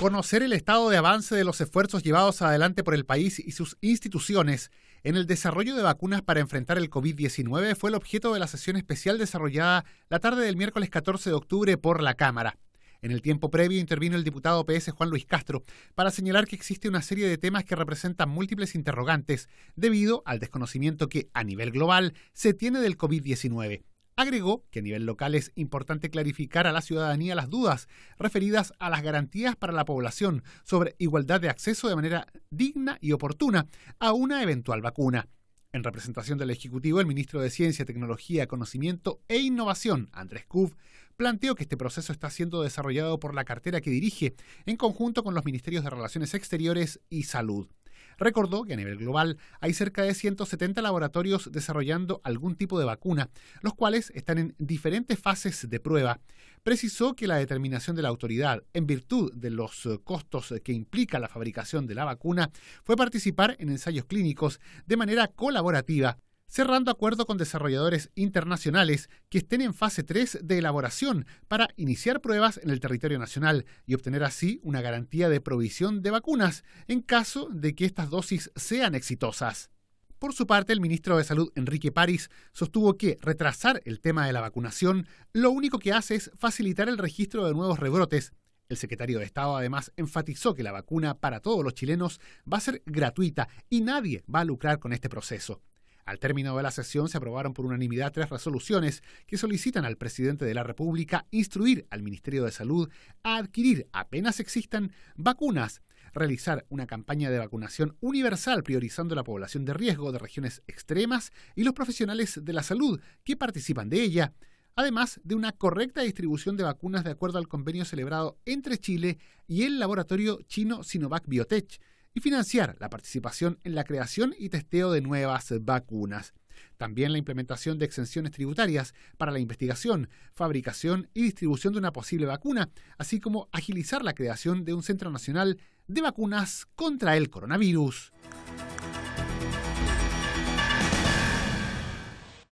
Conocer el estado de avance de los esfuerzos llevados adelante por el país y sus instituciones en el desarrollo de vacunas para enfrentar el COVID-19 fue el objeto de la sesión especial desarrollada la tarde del miércoles 14 de octubre por la Cámara. En el tiempo previo intervino el diputado PS Juan Luis Castro para señalar que existe una serie de temas que representan múltiples interrogantes debido al desconocimiento que, a nivel global, se tiene del COVID-19. Agregó que a nivel local es importante clarificar a la ciudadanía las dudas referidas a las garantías para la población sobre igualdad de acceso de manera digna y oportuna a una eventual vacuna. En representación del Ejecutivo, el ministro de Ciencia, Tecnología, Conocimiento e Innovación, Andrés Kuv planteó que este proceso está siendo desarrollado por la cartera que dirige, en conjunto con los ministerios de Relaciones Exteriores y Salud. Recordó que a nivel global hay cerca de 170 laboratorios desarrollando algún tipo de vacuna, los cuales están en diferentes fases de prueba. Precisó que la determinación de la autoridad, en virtud de los eh, costos que implica la fabricación de la vacuna, fue participar en ensayos clínicos de manera colaborativa cerrando acuerdo con desarrolladores internacionales que estén en fase 3 de elaboración para iniciar pruebas en el territorio nacional y obtener así una garantía de provisión de vacunas en caso de que estas dosis sean exitosas. Por su parte, el ministro de Salud, Enrique París, sostuvo que retrasar el tema de la vacunación lo único que hace es facilitar el registro de nuevos rebrotes. El secretario de Estado además enfatizó que la vacuna para todos los chilenos va a ser gratuita y nadie va a lucrar con este proceso. Al término de la sesión se aprobaron por unanimidad tres resoluciones que solicitan al presidente de la República instruir al Ministerio de Salud a adquirir, apenas existan, vacunas realizar una campaña de vacunación universal priorizando la población de riesgo de regiones extremas y los profesionales de la salud que participan de ella, además de una correcta distribución de vacunas de acuerdo al convenio celebrado entre Chile y el laboratorio chino Sinovac Biotech, y financiar la participación en la creación y testeo de nuevas vacunas. También la implementación de exenciones tributarias para la investigación, fabricación y distribución de una posible vacuna, así como agilizar la creación de un Centro Nacional de Vacunas contra el Coronavirus.